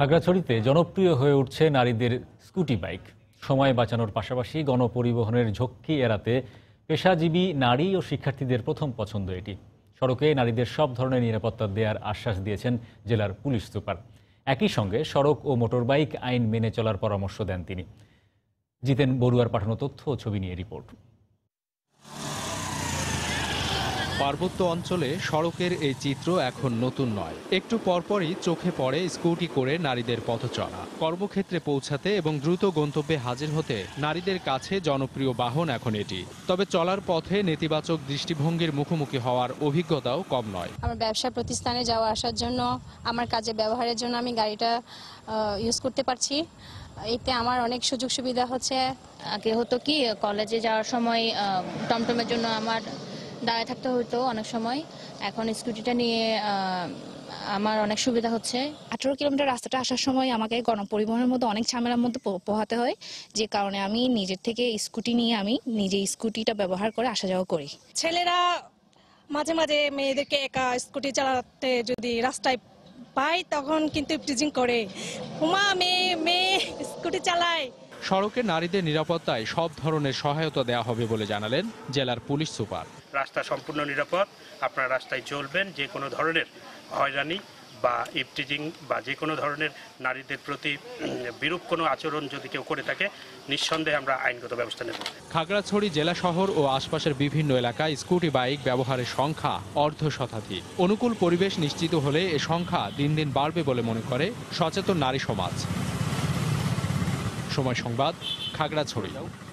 খাগড়াছড়িতে জনপ্রিয় হয়ে উঠছে নারীদের স্কুটি বাইক সময় বাঁচানোর পাশাপাশি গণপরিবহনের ঝক্কি এড়াতে পেশাজীবী নারী ও শিক্ষার্থীদের প্রথম পছন্দ এটি সড়কে নারীদের সব ধরনের নিরাপত্তা দেওয়ার আশ্বাস দিয়েছেন জেলার পুলিশ সুপার একই সঙ্গে সড়ক ও মোটরবাইক আইন মেনে চলার পরামর্শ দেন তিনি জিতেন বড়ুয়ার পাঠানো তথ্য ও ছবি নিয়ে রিপোর্ট পার্বত্য অঞ্চলে সড়কের এই চিত্র এখন নতুন নয় একটু পরপরই চোখে পড়ে স্কুটি করে নারীদের পথচলা কর্মক্ষেত্রে পৌঁছাতে এবং দ্রুত গন্তব্যে হাজির হতে নারীদের কাছে জনপ্রিয় বাহন এখন এটি তবে চলার পথে নেতিবাচক দৃষ্টিভঙ্গির মুখোমুখি হওয়ার অভিজ্ঞতাও কম নয় আমার ব্যবসা প্রতিষ্ঠানে যাওয়া আসার জন্য আমার কাজে ব্যবহারের জন্য আমি গাড়িটা ইউজ করতে পারছি এতে আমার অনেক সুযোগ সুবিধা হচ্ছে আগে হতো কি কলেজে যাওয়ার সময় টমটমের জন্য আমার দাঁড়ায় থাকতে হতো অনেক সময় এখন স্কুটিটা নিয়ে আমার অনেক সুবিধা হচ্ছে আঠারো কিলোমিটার রাস্তাটা আসার সময় আমাকে গণপরিবহনের মধ্যে অনেক ঝামেলার মধ্যে পোহাতে হয় যে কারণে আমি নিজের থেকে স্কুটি নিয়ে আমি নিজে স্কুটিটা ব্যবহার করে আসা যাওয়া করি ছেলেরা মাঝে মাঝে মেয়েদেরকে একা স্কুটি চালাতে যদি রাস্তায় পায় তখন কিন্তু করে হুমা মেয়ে মেয়ে স্কুটি চালায় সড়কে নারীদের নিরাপত্তায় সব ধরনের সহায়তা দেওয়া হবে বলে জানালেন জেলার পুলিশ সুপার রাস্তা সম্পূর্ণ নিরাপদ আপনারা রাস্তায় চলবেন যে কোনো ধরনের হয়রানি বা ইফটিজিং বা যে কোনো ধরনের নারীদের প্রতি বিরূপ কোনো আচরণ যদি কেউ করে থাকে নিঃসন্দেহে আমরা আইনগত ব্যবস্থা নেব খাগড়াছড়ি জেলা শহর ও আশপাশের বিভিন্ন এলাকায় স্কুটি বাইক ব্যবহারের সংখ্যা অর্ধ শতাধিক অনুকূল পরিবেশ নিশ্চিত হলে এ সংখ্যা দিন দিন বাড়বে বলে মনে করে সচেতন নারী সমাজ সময় সংবাদ খাগড়াছড়ি